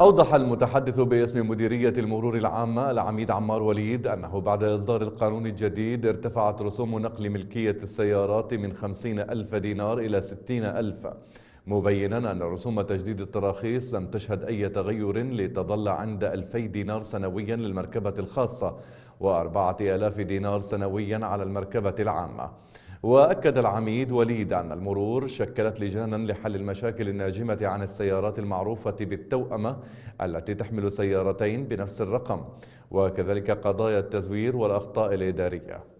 أوضح المتحدث باسم مديرية المرور العامة العميد عمار وليد أنه بعد إصدار القانون الجديد ارتفعت رسوم نقل ملكية السيارات من 50 ألف دينار إلى 60 ألف مبينا أن رسوم تجديد التراخيص لم تشهد أي تغير لتظل عند 2000 دينار سنويا للمركبة الخاصة و4000 دينار سنويا على المركبة العامة وأكد العميد وليد أن المرور شكلت لجانا لحل المشاكل الناجمة عن السيارات المعروفة بالتوأمة التي تحمل سيارتين بنفس الرقم وكذلك قضايا التزوير والأخطاء الإدارية